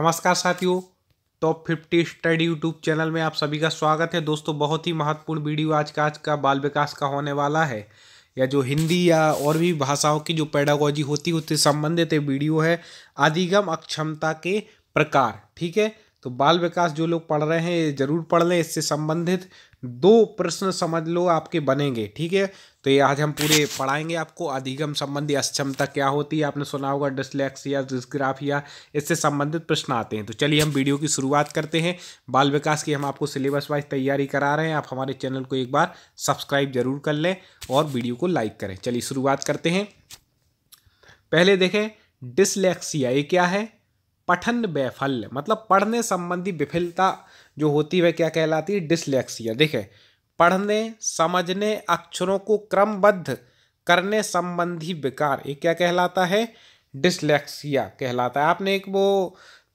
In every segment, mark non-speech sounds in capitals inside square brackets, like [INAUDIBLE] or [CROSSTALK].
नमस्कार साथियों top fifty study YouTube channel में आप सभी का स्वागत है दोस्तों बहुत ही महत्वपूर्ण वीडियो आज का आज का बाल विकास का होने वाला है या जो हिंदी या और भी भाषाओं की जो पैडागोजी होती है उससे संबंधित वीडियो है अधिगम अक्षमता के प्रकार ठीक है तो बाल विकास जो लोग पढ़ रहे हैं ये ज़रूर पढ़ लें इससे संबंधित दो प्रश्न समझ लो आपके बनेंगे ठीक है तो ये आज हम पूरे पढ़ाएंगे आपको अधिगम संबंधी अक्षमता क्या होती है आपने सुना होगा डिस्लेक्सिया डिस्ग्राफिया इससे संबंधित प्रश्न आते हैं तो चलिए हम वीडियो की शुरुआत करते हैं बाल विकास की हम आपको सिलेबस वाइज तैयारी करा रहे हैं आप हमारे चैनल को एक बार सब्सक्राइब जरूर कर लें और वीडियो को लाइक करें चलिए शुरुआत करते हैं पहले देखें डिसलेक्सिया ये क्या है पठन बैफल्य मतलब पढ़ने संबंधी विफलता जो होती है क्या कहलाती है डिसलेक्सिया देखें पढ़ने समझने अक्षरों को क्रमबद्ध करने संबंधी विकार ये क्या कहलाता है डिसलेक्सिया कहलाता है आपने एक वो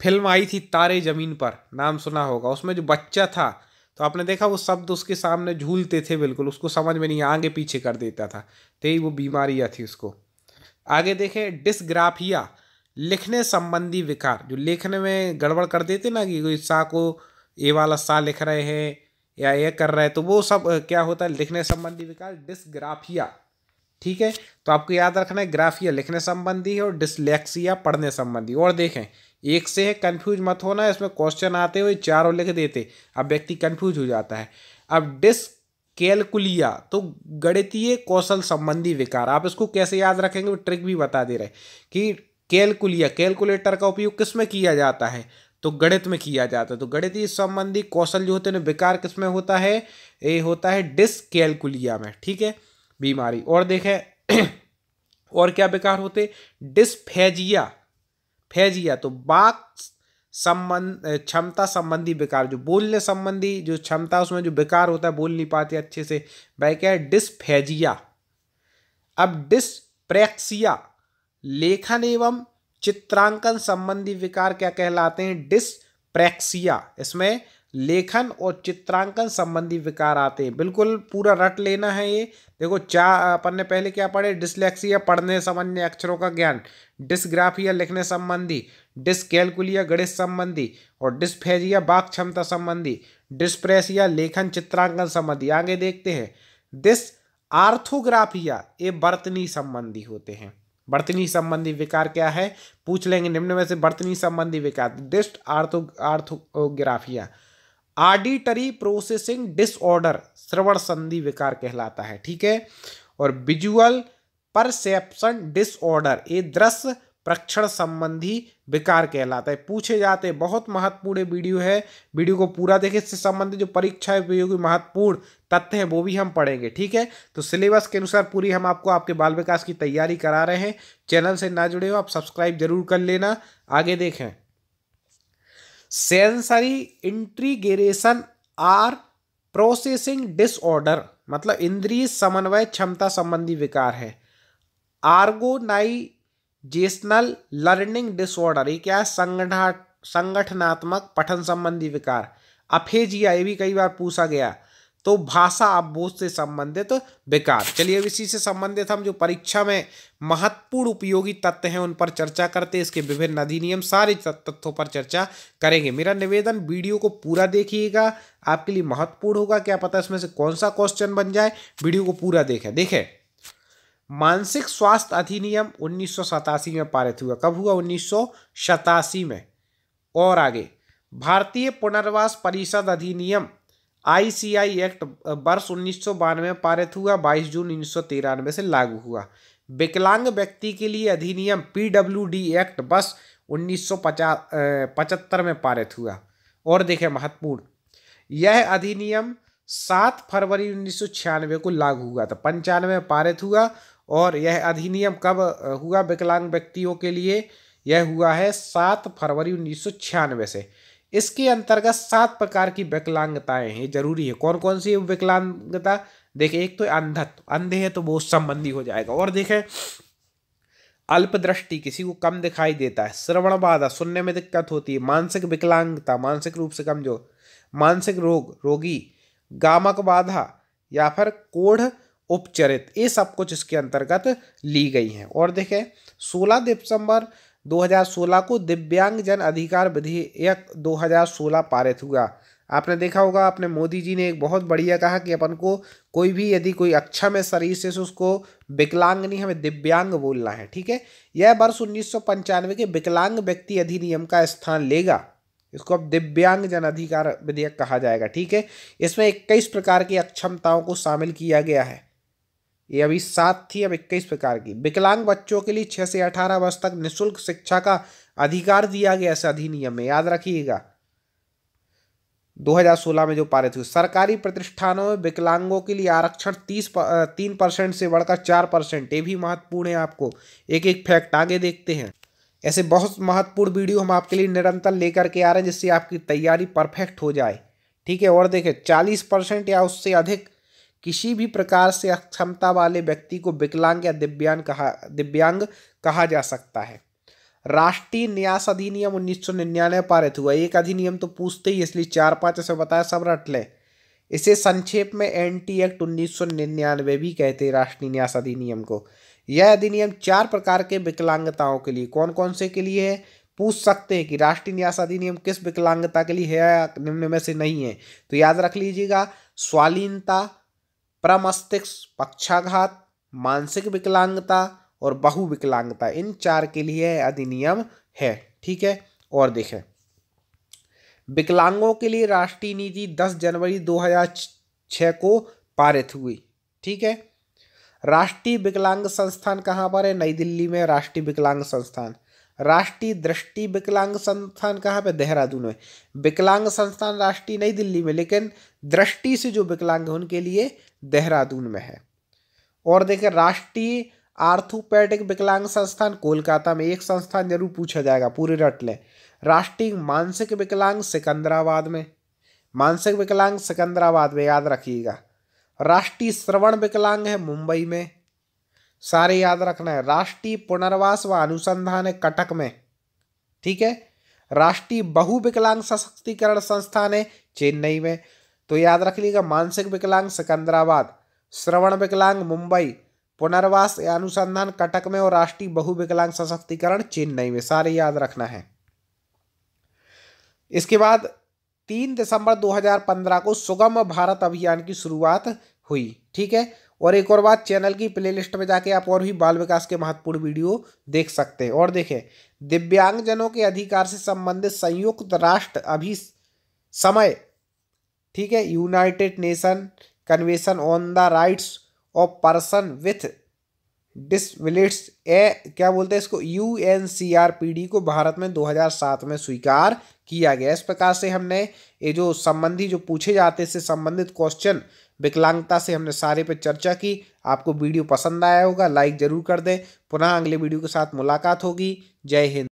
फिल्म आई थी तारे ज़मीन पर नाम सुना होगा उसमें जो बच्चा था तो आपने देखा वो शब्द उसके सामने झूलते थे बिल्कुल उसको समझ में नहीं आगे पीछे कर देता था तो वो बीमारियाँ थी उसको आगे देखें डिसग्राफिया लिखने संबंधी विकार जो लिखने में गड़बड़ कर देते ना कि कोई सा को ये वाला सा लिख रहे हैं या ये कर रहे हैं तो वो सब क्या होता है लिखने संबंधी विकार डिसग्राफिया ठीक है तो आपको याद रखना है ग्राफिया लिखने संबंधी है और डिसलेक्सिया पढ़ने संबंधी और देखें एक से है कन्फ्यूज मत होना इसमें क्वेश्चन आते हुए चारों लिख देते अब व्यक्ति कन्फ्यूज हो जाता है अब डिस कैलकुलिया तो गणितीय कौशल संबंधी विकार आप इसको कैसे याद रखेंगे वो ट्रिक भी बता दे रहे कि कैलकुलिया कैलकुलेटर का उपयोग किस में किया जाता है तो गणित में किया जाता है तो गणित संबंधी कौशल जो होते हैं बेकार किस में होता है ये होता है डिसकेलकुलिया में ठीक है बीमारी और देखें [CLEARS THROAT] और क्या बेकार होते डिसफेजिया फैजिया तो बाक संबंध क्षमता संबंधी बेकार जो बोलने संबंधी जो क्षमता उसमें जो बेकार होता है बोल नहीं पाते अच्छे से वह क्या है डिसफेजिया अब डिसप्रैक्सिया लेखन एवं चित्रांकन संबंधी विकार क्या कहलाते हैं डिसप्रैक्सिया इसमें लेखन और चित्रांकन संबंधी विकार आते हैं बिल्कुल पूरा रट लेना है ये देखो चा अपन ने पहले क्या पढ़े डिसलेक्सिया पढ़ने संबंधी अक्षरों का ज्ञान डिस्ग्राफिया लिखने संबंधी डिसकैलकुलिया गणित संबंधी और डिस्फेजिया बाक क्षमता संबंधी डिस्प्रेसिया लेखन चित्रांकन संबंधी आगे देखते हैं डिस आर्थोग्राफिया ये बर्तनी संबंधी होते हैं बर्तनी संबंधी विकार क्या है पूछ लेंगे निम्न में से बर्तनी संबंधी विकार डिस्ट आर्थो आर्थोग्राफिया आडिटरी प्रोसेसिंग डिसऑर्डर श्रवण संधि विकार कहलाता है ठीक है और विजुअल परसेप्शन डिसऑर्डर ये दृश्य प्रक्षण संबंधी विकार कहलाता है पूछे जाते हैं बहुत महत्वपूर्ण वीडियो है वीडियो को पूरा देखें इससे संबंधित जो परीक्षा उपयोगी महत्वपूर्ण तथ्य है वो भी हम पढ़ेंगे ठीक है तो सिलेबस के अनुसार पूरी हम आपको आपके बाल विकास की तैयारी करा रहे हैं चैनल से ना जुड़े हो आप सब्सक्राइब जरूर कर लेना आगे देखें sensory integration or processing disorder मतलब इंद्रिय समन्वय क्षमता संबंधी विकार है आर्गोनाई जेसनल लर्निंग डिसऑर्डर ये क्या है संगठा संगठनात्मक पठन संबंधी विकार अफेजिया ये भी कई बार पूछा गया तो भाषा अवबोध से संबंधित विकार चलिए अब इसी से संबंधित हम जो परीक्षा में महत्वपूर्ण उपयोगी तत्व हैं उन पर चर्चा करते इसके विभिन्न अधिनियम सारे तत्वों पर चर्चा करेंगे मेरा निवेदन वीडियो को पूरा देखिएगा आपके लिए महत्वपूर्ण होगा क्या पता इसमें से कौन सा क्वेश्चन बन जाए वीडियो को पूरा देखें देखें मानसिक स्वास्थ्य अधिनियम उन्नीस में पारित हुआ कब हुआ उन्नीस में और आगे भारतीय पुनर्वास परिषद अधिनियम आईसीआई एक्ट वर्ष उन्नीस में पारित हुआ 22 जून उन्नीस से लागू हुआ विकलांग व्यक्ति के लिए अधिनियम पीडब्ल्यूडी एक्ट बस उन्नीस पचहत्तर में पारित हुआ और देखें महत्वपूर्ण यह अधिनियम सात फरवरी उन्नीस को लागू हुआ था पंचानवे में पारित हुआ और यह अधिनियम कब हुआ विकलांग व्यक्तियों के लिए यह हुआ है सात फरवरी उन्नीस से इसके अंतर्गत सात प्रकार की विकलांगताएं हैं जरूरी है कौन कौन सी विकलांगता देखें एक तो अंधत्व अंधे है तो वो संबंधी हो जाएगा और देखें अल्प दृष्टि किसी को कम दिखाई देता है श्रवण बाधा सुनने में दिक्कत होती है मानसिक विकलांगता मानसिक रूप से कमजोर मानसिक रोग रोगी गामक बाधा या फिर कोढ़ उपचरित ये सब कुछ इसके अंतर्गत ली गई हैं और देखें 16 दिसंबर 2016 को दिव्यांग जन अधिकार विधेयक 2016 पारित हुआ आपने देखा होगा आपने मोदी जी ने एक बहुत बढ़िया कहा कि अपन को कोई भी यदि कोई अक्षम है शरीर से उसको विकलांग नहीं हमें दिव्यांग बोलना है ठीक है यह वर्ष उन्नीस के विकलांग व्यक्ति अधिनियम का स्थान लेगा इसको अब दिव्यांग जन अधिकार विधेयक कहा जाएगा ठीक है इसमें इक्कीस प्रकार की अक्षमताओं को शामिल किया गया है ये अभी सात थी अब इक्कीस प्रकार की विकलांग बच्चों के लिए छः से अठारह वर्ष तक निःशुल्क शिक्षा का अधिकार दिया गया ऐसे अधिनियम में याद रखिएगा 2016 में जो पारित हुई सरकारी प्रतिष्ठानों में विकलांगों के लिए आरक्षण तीस तीन परसेंट से बढ़कर चार परसेंट ये भी महत्वपूर्ण है आपको एक एक फैक्ट आगे देखते हैं ऐसे बहुत महत्वपूर्ण वीडियो हम आपके लिए निरंतर लेकर के आ रहे हैं जिससे आपकी तैयारी परफेक्ट हो जाए ठीक है और देखें चालीस परसेंट या उससे अधिक किसी भी प्रकार से अक्षमता वाले व्यक्ति को विकलांग या दिव्यांग कहा दिव्यांग कहा जा सकता है राष्ट्रीय न्यास अधिनियम उन्नीस सौ निन्यानवे पारित हुआ एक अधिनियम तो पूछते ही इसलिए चार पाँच ऐसे बताया सब रट लें इसे संक्षेप में एंटी एक्ट उन्नीस सौ निन्यानवे भी कहते हैं राष्ट्रीय न्यास अधिनियम को यह अधिनियम चार प्रकार के विकलांगताओं के लिए कौन कौन से के लिए है पूछ सकते हैं कि राष्ट्रीय न्यास अधिनियम किस विकलांगता के लिए है या निम्न में से नहीं है तो याद रख लीजिएगा स्वालीनता प्रमस्तिष्क पक्षाघात मानसिक विकलांगता और बहुविकलांगता इन चार के लिए अधिनियम है ठीक है और देखें विकलांगों के लिए राष्ट्रीय नीति 10 जनवरी 2006 को पारित हुई ठीक है राष्ट्रीय विकलांग संस्थान कहाँ पर है नई दिल्ली में राष्ट्रीय विकलांग संस्थान राष्ट्रीय दृष्टि विकलांग संस्थान कहाँ पे देहरादून में विकलांग संस्थान राष्ट्रीय नई दिल्ली में लेकिन दृष्टि से जो विकलांग है उनके लिए देहरादून में है और देखें राष्ट्रीय आर्थोपैडिक विकलांग संस्थान कोलकाता में एक संस्थान जरूर पूछा जाएगा पूरे रट लें राष्ट्रीय मानसिक विकलांग सिकंदराबाद में मानसिक विकलांग सिकंदराबाद में याद रखिएगा राष्ट्रीय श्रवण विकलांग है मुंबई में सारे याद रखना है राष्ट्रीय पुनर्वास व अनुसंधान है कटक में ठीक है राष्ट्रीय बहुविकलांग सशक्तिकरण संस्थान है चेन्नई में तो याद रख लीजिएगा मानसिक विकलांग सिकंदराबाद श्रवण विकलांग मुंबई पुनर्वास या अनुसंधान कटक में और राष्ट्रीय बहुविकलांग सशक्तिकरण चेन्नई में सारे याद रखना है इसके बाद तीन दिसंबर 2015 को सुगम भारत अभियान की शुरुआत हुई ठीक है और एक और बात चैनल की प्लेलिस्ट में जाके आप और भी बाल विकास के महत्वपूर्ण वीडियो देख सकते हैं और देखें दिव्यांगजनों के अधिकार से संबंधित संयुक्त राष्ट्र अभी समय ठीक है United Nation convention on the rights of person with disabilities ए क्या बोलते हैं इसको U N C R P D को भारत में 2007 में स्वीकार किया गया इस प्रकार से हमने ये जो संबंधी जो पूछे जाते इससे संबंधित क्वेश्चन विकलांगता से हमने सारे पे चर्चा की आपको वीडियो पसंद आया होगा लाइक ज़रूर कर दें पुनः अगले वीडियो के साथ मुलाकात होगी जय हिंद